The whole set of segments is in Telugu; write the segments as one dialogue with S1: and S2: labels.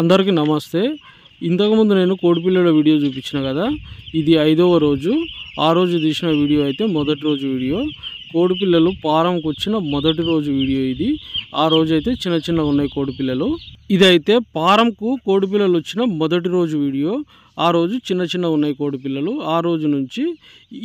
S1: అందరికీ నమస్తే ఇంతకుముందు నేను కోడిపిల్లల వీడియో చూపించిన కదా ఇది ఐదవ రోజు ఆ రోజు తీసిన వీడియో అయితే మొదటి రోజు వీడియో కోడిపిల్లలు పారంకు వచ్చిన మొదటి రోజు వీడియో ఇది ఆ రోజు అయితే చిన్న చిన్నగా ఉన్నాయి కోడిపిల్లలు ఇదైతే పారంకు కోడిపిల్లలు వచ్చిన మొదటి రోజు వీడియో ఆ రోజు చిన్న చిన్న ఉన్నాయి కోడిపిల్లలు ఆ రోజు నుంచి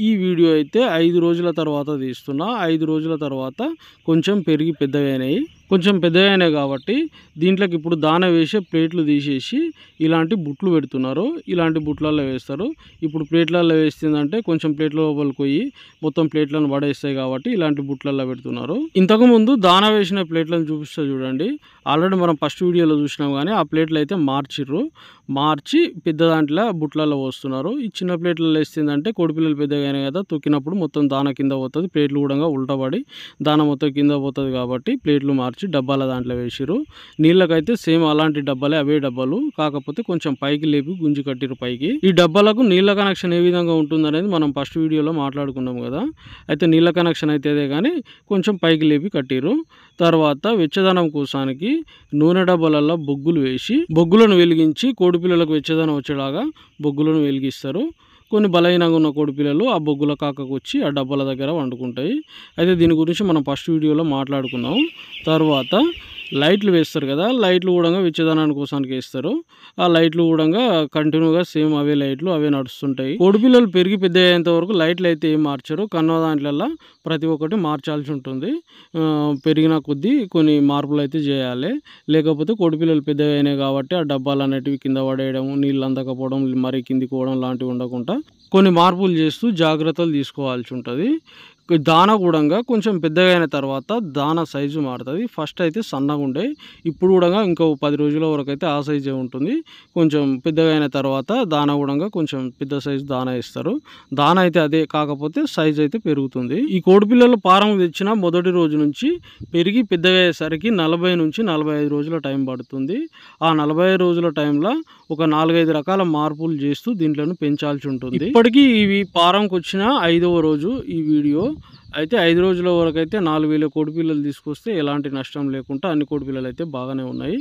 S1: ఈ వీడియో అయితే ఐదు రోజుల తర్వాత తీస్తున్నా ఐదు రోజుల తర్వాత కొంచెం పెరిగి పెద్దగైనాయి కొంచెం పెద్దగానే కాబట్టి దీంట్లోకి ఇప్పుడు దాన వేసే ప్లేట్లు తీసేసి ఇలాంటి బుట్లు పెడుతున్నారు ఇలాంటి బుట్లల్లో వేస్తారు ఇప్పుడు ప్లేట్లల్లో వేస్తుందంటే కొంచెం ప్లేట్ల లోపలికి పోయి మొత్తం ప్లేట్లను పడేస్తాయి కాబట్టి ఇలాంటి బుట్లల్లో పెడుతున్నారు ఇంతకుముందు దాన వేసిన ప్లేట్లను చూపిస్తే చూడండి ఆల్రెడీ మనం ఫస్ట్ వీడియోలో చూసినాం కానీ ఆ ప్లేట్లు అయితే మార్చిర్రు మార్చి పెద్ద దాంట్లో బుట్లలో పోస్తున్నారు ఈ చిన్న ప్లేట్లలో వేస్తుందంటే కొడిపిల్లలు పెద్దగానే కదా తొక్కినప్పుడు మొత్తం దాన కింద పోతుంది ప్లేట్లు కూడా ఉల్టబడి దాన మొత్తం కింద పోతుంది కాబట్టి ప్లేట్లు మార్చి మార్చి డబ్బాల దాంట్లో వేసిరు నీళ్ళకైతే సేమ్ అలాంటి డబ్బాలే అవే డబ్బాలు కాకపోతే కొంచెం పైకి లేపి గుంజి కట్టిరు పైకి ఈ డబ్బాలకు నీళ్ళ కనెక్షన్ ఏ విధంగా ఉంటుందనేది మనం ఫస్ట్ వీడియోలో మాట్లాడుకున్నాం కదా అయితే నీళ్ళ కనెక్షన్ అయితేదే కానీ కొంచెం పైకి లేపి కట్టిరు తర్వాత వెచ్చదనం కోసానికి నూనె డబ్బాలలో బొగ్గులు వేసి బొగ్గులను వెలిగించి కోడిపిల్లలకు వెచ్చదనం వచ్చేలాగా బొగ్గులను వెలిగిస్తారు కొన్ని బలహీనంగా ఉన్న కోడి పిల్లలు ఆ బొగ్గుల కాకకు వచ్చి ఆ డబ్బాల దగ్గర వండుకుంటాయి అయితే దీని గురించి మనం ఫస్ట్ వీడియోలో మాట్లాడుకుందాం తర్వాత లైట్లు వేస్తారు కదా లైట్లు కూడా విచ్చదానాన్ని కోసానికి వేస్తారు ఆ లైట్లు కూడా కంటిన్యూగా సేమ్ అవే లైట్లు అవే నడుస్తుంటాయి కోడిపిల్లలు పెరిగి పెద్ద అయ్యేంత వరకు లైట్లు అయితే ఏం మార్చరు కన్న దాంట్లల్లో ప్రతి ఒక్కటి మార్చాల్సి ఉంటుంది పెరిగిన కొద్దీ కొన్ని మార్పులు అయితే చేయాలి లేకపోతే కోడిపిల్లలు పెద్దవి అయినాయి కాబట్టి ఆ డబ్బాలు అనేటివి కింద పడేయడం నీళ్ళు అందకపోవడం మరీ కిందికి పోవడం లాంటివి ఉండకుండా కొన్ని మార్పులు చేస్తూ జాగ్రత్తలు తీసుకోవాల్సి ఉంటుంది దాన కూడా కొంచెం పెద్దగా అయిన తర్వాత దాన సైజు మారుతుంది ఫస్ట్ అయితే సన్నగా ఉండే ఇప్పుడు కూడా ఇంకో పది రోజుల వరకు అయితే ఆ సైజే ఉంటుంది కొంచెం పెద్దగా అయిన తర్వాత దాన కూడా కొంచెం పెద్ద సైజు దాన ఇస్తారు దాన అయితే అదే కాకపోతే సైజు అయితే పెరుగుతుంది ఈ కోడిపిల్లలు పారం తెచ్చిన మొదటి రోజు నుంచి పెరిగి పెద్దగా అయ్యేసరికి నలభై నుంచి నలభై ఐదు రోజుల టైం పడుతుంది ఆ నలభై రోజుల టైంలో ఒక నాలుగైదు రకాల మార్పులు చేస్తూ దీంట్లను పెంచాల్సి ఉంటుంది ఇప్పటికీ ఇవి పారంకు వచ్చిన ఐదవ రోజు ఈ వీడియో అయితే ఐదు రోజుల వరకు అయితే నాలుగు వేల కోడి పిల్లలు తీసుకొస్తే ఎలాంటి నష్టం లేకుండా అన్ని కోడి పిల్లలు అయితే బాగానే ఉన్నాయి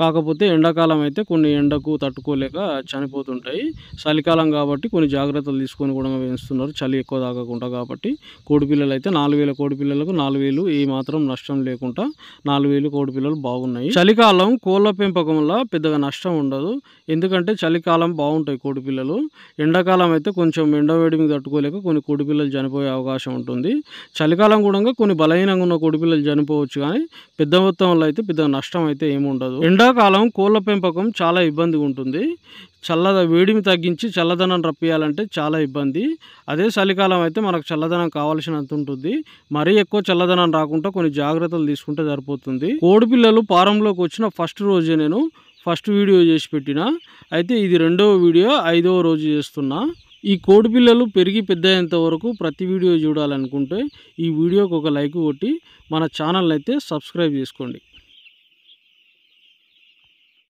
S1: కాకపోతే ఎండాకాలం అయితే కొన్ని ఎండకు తట్టుకోలేక చనిపోతుంటాయి చలికాలం కాబట్టి కొన్ని జాగ్రత్తలు తీసుకొని కూడా వేస్తున్నారు చలి ఎక్కువ తాగకుండా కాబట్టి కోడి పిల్లలు అయితే నాలుగు వేల కోడి పిల్లలకు నాలుగు వేలు ఏ మాత్రం నష్టం లేకుండా నాలుగు వేలు కోడి పిల్లలు బాగున్నాయి చలికాలం కోళ్ళ పెంపకంలో పెద్దగా నష్టం ఉండదు ఎందుకంటే చలికాలం బాగుంటాయి కోడి పిల్లలు ఎండాకాలం అయితే కొంచెం ఎండ తట్టుకోలేక కొన్ని కోడి పిల్లలు చనిపోయే అవకాశం ఉంటుంది చలికాలం కూడా కొన్ని బలహీనంగా ఉన్న కోడిపిల్లలు చనిపోవచ్చు కానీ పెద్ద మొత్తంలో అయితే పెద్ద నష్టం అయితే ఏముండదు ఎండాకాలం కోళ్ళ పెంపకం చాలా ఇబ్బందిగా ఉంటుంది చల్ల వేడిని తగ్గించి చల్లదనం రప్పియాలంటే చాలా ఇబ్బంది అదే చలికాలం అయితే మనకు చల్లదనం కావాల్సినంత ఉంటుంది మరీ ఎక్కువ చల్లదనం రాకుండా కొన్ని జాగ్రత్తలు తీసుకుంటే సరిపోతుంది కోడిపిల్లలు పారంలోకి వచ్చిన ఫస్ట్ రోజే నేను ఫస్ట్ వీడియో చేసి పెట్టిన అయితే ఇది రెండవ వీడియో ఐదవ రోజు చేస్తున్నా ఈ కోడి పిల్లలు పెరిగి పెద్దయ్యేంత వరకు ప్రతి వీడియో చూడాలనుకుంటే ఈ వీడియోకి ఒక లైక్ కొట్టి మన ఛానల్ అయితే సబ్స్క్రైబ్ చేసుకోండి